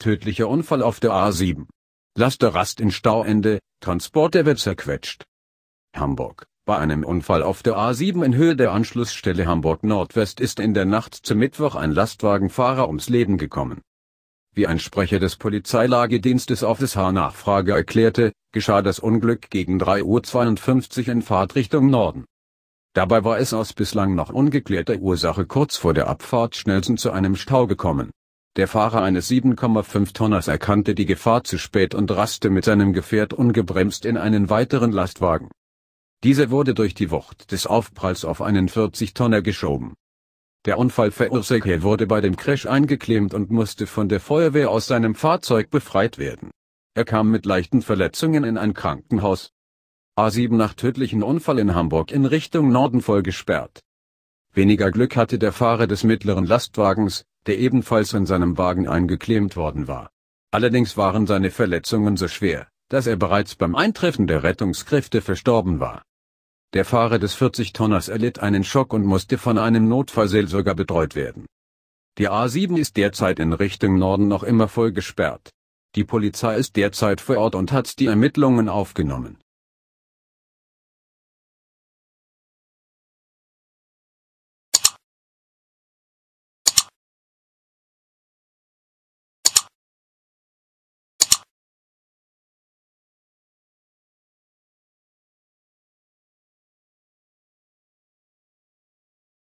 Tödlicher Unfall auf der A7. Lasterrast in Stauende, Transporter wird zerquetscht. Hamburg. Bei einem Unfall auf der A7 in Höhe der Anschlussstelle Hamburg-Nordwest ist in der Nacht zum Mittwoch ein Lastwagenfahrer ums Leben gekommen. Wie ein Sprecher des Polizeilagedienstes auf des H Nachfrage erklärte, geschah das Unglück gegen 3.52 Uhr in Fahrtrichtung Norden. Dabei war es aus bislang noch ungeklärter Ursache kurz vor der Abfahrt Schnelsen zu einem Stau gekommen. Der Fahrer eines 7,5 Tonners erkannte die Gefahr zu spät und raste mit seinem Gefährt ungebremst in einen weiteren Lastwagen. Dieser wurde durch die Wucht des Aufpralls auf einen 40-Tonner geschoben. Der Unfallverursacher wurde bei dem Crash eingeklemmt und musste von der Feuerwehr aus seinem Fahrzeug befreit werden. Er kam mit leichten Verletzungen in ein Krankenhaus. A7 nach tödlichen Unfall in Hamburg in Richtung Norden voll gesperrt. Weniger Glück hatte der Fahrer des mittleren Lastwagens, der ebenfalls in seinem Wagen eingeklemmt worden war. Allerdings waren seine Verletzungen so schwer, dass er bereits beim Eintreffen der Rettungskräfte verstorben war. Der Fahrer des 40-Tonners erlitt einen Schock und musste von einem Notfallseelsorger betreut werden. Die A7 ist derzeit in Richtung Norden noch immer voll gesperrt. Die Polizei ist derzeit vor Ort und hat die Ermittlungen aufgenommen.